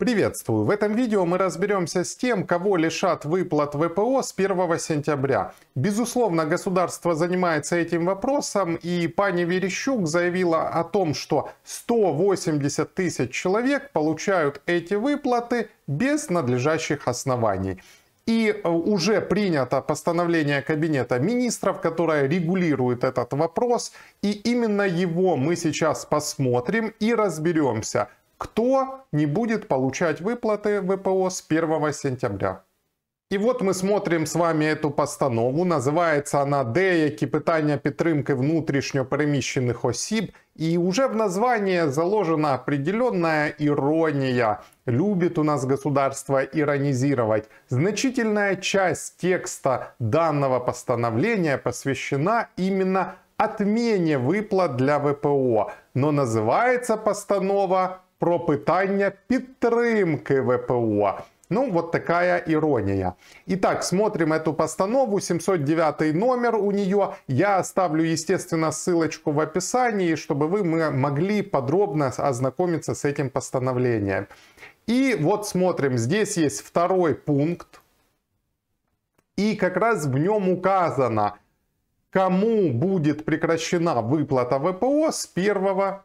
Приветствую! В этом видео мы разберемся с тем, кого лишат выплат ВПО с 1 сентября. Безусловно, государство занимается этим вопросом, и пани Верещук заявила о том, что 180 тысяч человек получают эти выплаты без надлежащих оснований. И э, уже принято постановление Кабинета министров, которое регулирует этот вопрос. И именно его мы сейчас посмотрим и разберемся – кто не будет получать выплаты ВПО с 1 сентября. И вот мы смотрим с вами эту постанову. Називається вона деякі питання підтримки внутрішньо переміщених осіб. и уже в названні заложена определенная ирония. Любит у нас государство иронизировать. Значительная часть текста данного постановления посвящена именно отмене выплат для ВПО. Но называется постанова про питання підтримки ВПО. Ну, вот такая ирония. Итак, смотрим эту постанову, 709 номер у нее. Я оставлю, естественно, ссылочку в описании, чтобы вы могли подробно ознакомиться с этим постановлением. И вот смотрим, здесь есть второй пункт. И как раз в нем указано, кому будет прекращена выплата ВПО с 1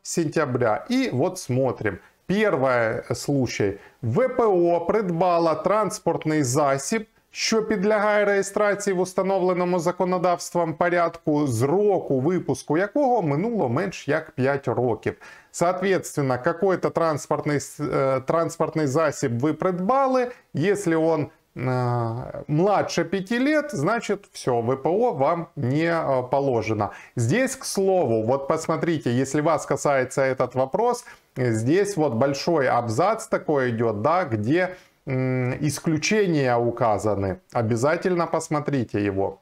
сентября. И вот смотрим. Первый случай. ВПО придбала транспортний засіб, що підлягає реєстрації в установленому законодавством порядку з року випуску якого минуло менш як 5 років. Соответственно, какой-то транспортный, э, транспортный засіб ви придбали, якщо він А, младше 5 лет, значит все, ВПО вам не а, положено. Здесь, к слову, вот посмотрите, если вас касается этот вопрос, здесь вот большой абзац такой идет, да, где исключения указаны. Обязательно посмотрите его.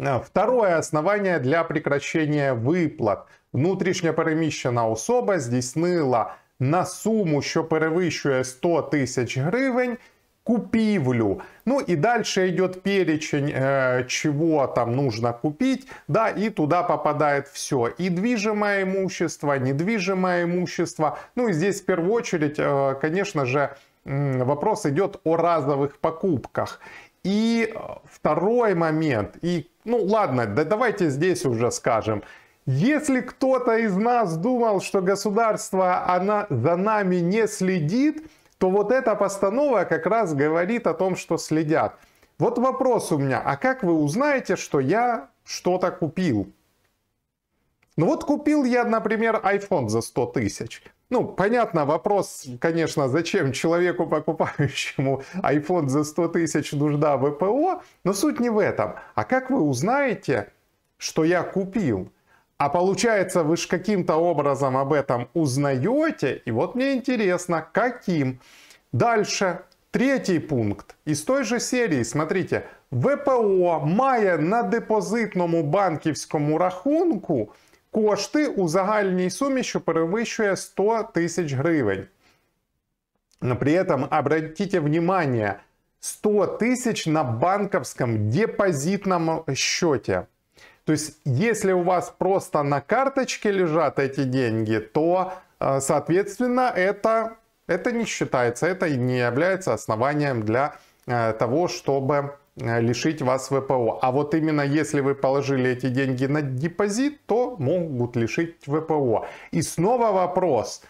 А, второе основание для прекращения выплат. Внутрішня переміщена здесь ныла на сумму, что перевищує 100 тысяч гривень, купивлю. Ну и дальше идет перечень, э, чего там нужно купить, да, и туда попадает все. И движимое имущество, недвижимое имущество. Ну и здесь в первую очередь, э, конечно же, э, вопрос идет о разовых покупках. И э, второй момент, и, ну ладно, да давайте здесь уже скажем, если кто-то из нас думал, что государство она, за нами не следит, то вот эта постанова как раз говорит о том, что следят. Вот вопрос у меня, а как вы узнаете, что я что-то купил? Ну вот купил я, например, iPhone за 100 тысяч. Ну, понятно, вопрос, конечно, зачем человеку, покупающему iPhone за 100 тысяч нужда ВПО, но суть не в этом. А как вы узнаете, что я купил? А получается, вы же каким-то образом об этом узнаете, и вот мне интересно, каким. Дальше, третий пункт из той же серии, смотрите, ВПО мая на депозитному банковскому рахунку кошти у загальній сумі, що перевищує 100 тисяч гривень. Но при этом обратите внимание, 100 тысяч на банковском депозитном счете. То есть, если у вас просто на карточке лежат эти деньги, то, э, соответственно, это, это не считается, это не является основанием для э, того, чтобы э, лишить вас ВПО. А вот именно если вы положили эти деньги на депозит, то могут лишить ВПО. И снова вопрос,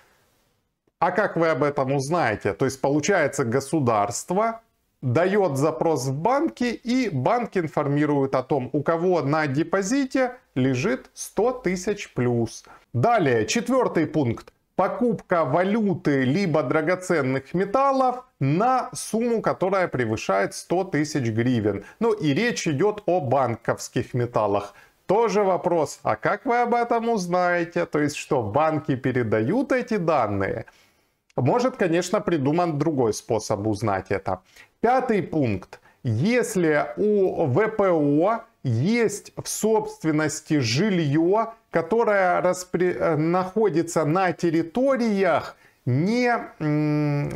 а как вы об этом узнаете? То есть получается государство дает запрос в банке, и банк информирует о том, у кого на депозите лежит 100 тысяч плюс. Далее, четвертый пункт. Покупка валюты либо драгоценных металлов на сумму, которая превышает 100 тысяч гривен. Ну и речь идет о банковских металлах. Тоже вопрос, а как вы об этом узнаете? То есть что, банки передают эти данные? Может, конечно, придуман другой способ узнать это. Пятый пункт. Если у ВПО есть в собственности жилье, которое распри... Э, находится на территориях, не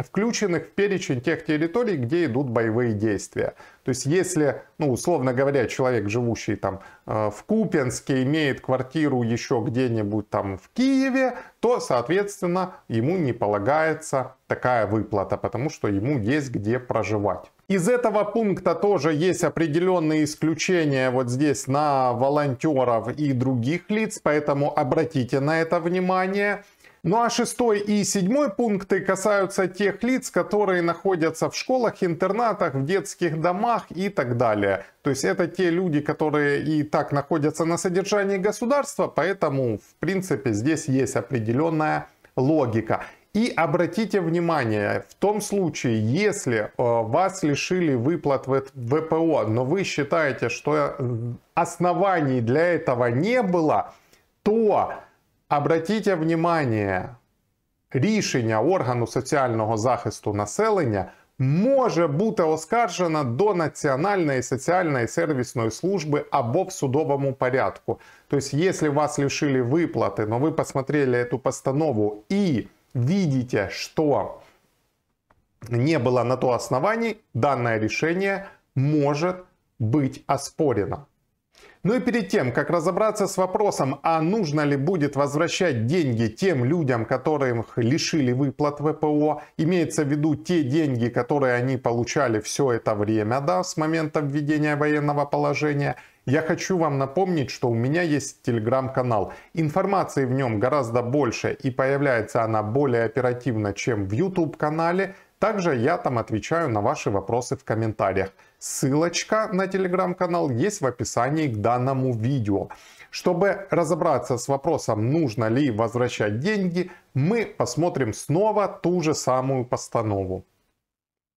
включенных в перечень тех территорий, где идут боевые действия. То есть если, ну, условно говоря, человек, живущий там э, в Купенске, имеет квартиру еще где-нибудь там в Киеве, то, соответственно, ему не полагается такая выплата, потому что ему есть где проживать. Из этого пункта тоже есть определенные исключения вот здесь на волонтеров и других лиц, поэтому обратите на это внимание. Ну а шестой и седьмой пункты касаются тех лиц, которые находятся в школах, интернатах, в детских домах и так далее. То есть это те люди, которые и так находятся на содержании государства, поэтому в принципе здесь есть определенная логика. И обратите внимание, в том случае, если э, вас лишили выплат в ВПО, но вы считаете, что э, оснований для этого не было, то Обратіть внимание, рішення органу соціального захисту населення може бути оскаржено до Національної соціальної сервісної служби або в судовому порядку. Тобто, якщо вас лишили виплати, но ну, ви посмотрели эту постанову і видите, що не было на то оснований, данное решение может быть оспорено. Ну и перед тем, как разобраться с вопросом, а нужно ли будет возвращать деньги тем людям, которым лишили выплат ВПО, имеется в виду те деньги, которые они получали все это время, да, с момента введения военного положения, я хочу вам напомнить, что у меня есть телеграм-канал. Информации в нем гораздо больше и появляется она более оперативно, чем в YouTube-канале. Также я там отвечаю на ваши вопросы в комментариях. Ссылочка на телеграм-канал есть в описании к данному видео. Чтобы разобраться с вопросом, нужно ли возвращать деньги, мы посмотрим снова ту же самую постанову.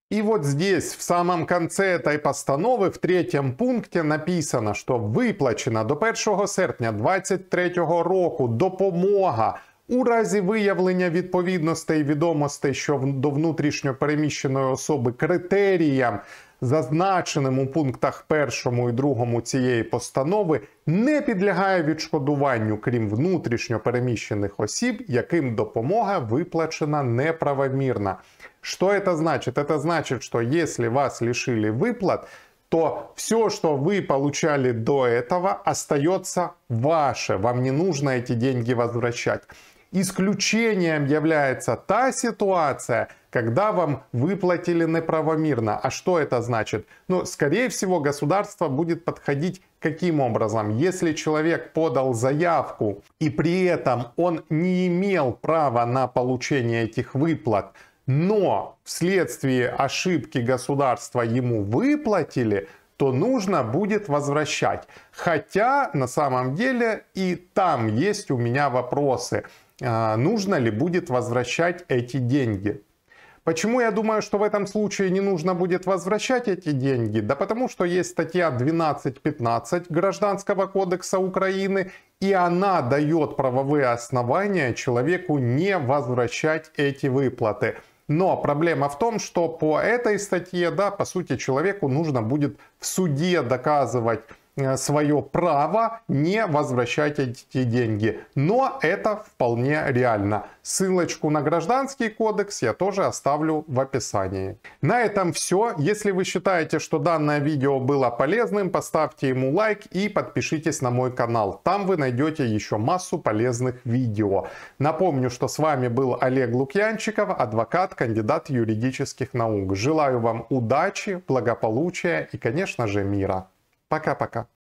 И вот здесь, в самом конце этой постановы в третьем пункте написано, что выплачена до 1 серпня 2023 року допомога у разі виявлення відповідностей відомостей, що до внутрішньо переміщеної особи критеріям зазначеним у пунктах першому і другому цієї постанови, не підлягає відшкодуванню, крім внутрішньо переміщених осіб, яким допомога виплачена неправомірно. Что это значит? Это значит, что если вас лишили выплат, то все, что вы получали до этого, остается ваше. Вам не нужно эти деньги возвращать. Исключением является та ситуация, когда вам выплатили неправомерно. А что это значит? Ну, скорее всего, государство будет подходить каким образом? Если человек подал заявку и при этом он не имел права на получение этих выплат, но вследствие ошибки государства ему выплатили, то нужно будет возвращать. Хотя на самом деле и там есть у меня вопросы. А, нужно ли будет возвращать эти деньги. Почему я думаю, что в этом случае не нужно будет возвращать эти деньги? Да потому что есть статья 12.15 Гражданского кодекса Украины, и она дает правовые основания человеку не возвращать эти выплаты. Но проблема в том, что по этой статье, да, по сути, человеку нужно будет в суде доказывать Э, свое право не возвращать эти деньги. Но это вполне реально. Ссылочку на гражданский кодекс я тоже оставлю в описании. На этом все. Если вы считаете, что данное видео было полезным, поставьте ему лайк и подпишитесь на мой канал. Там вы найдете еще массу полезных видео. Напомню, что с вами был Олег Лукьянчиков, адвокат, кандидат юридических наук. Желаю вам удачи, благополучия и, конечно же, мира. Пока-пока.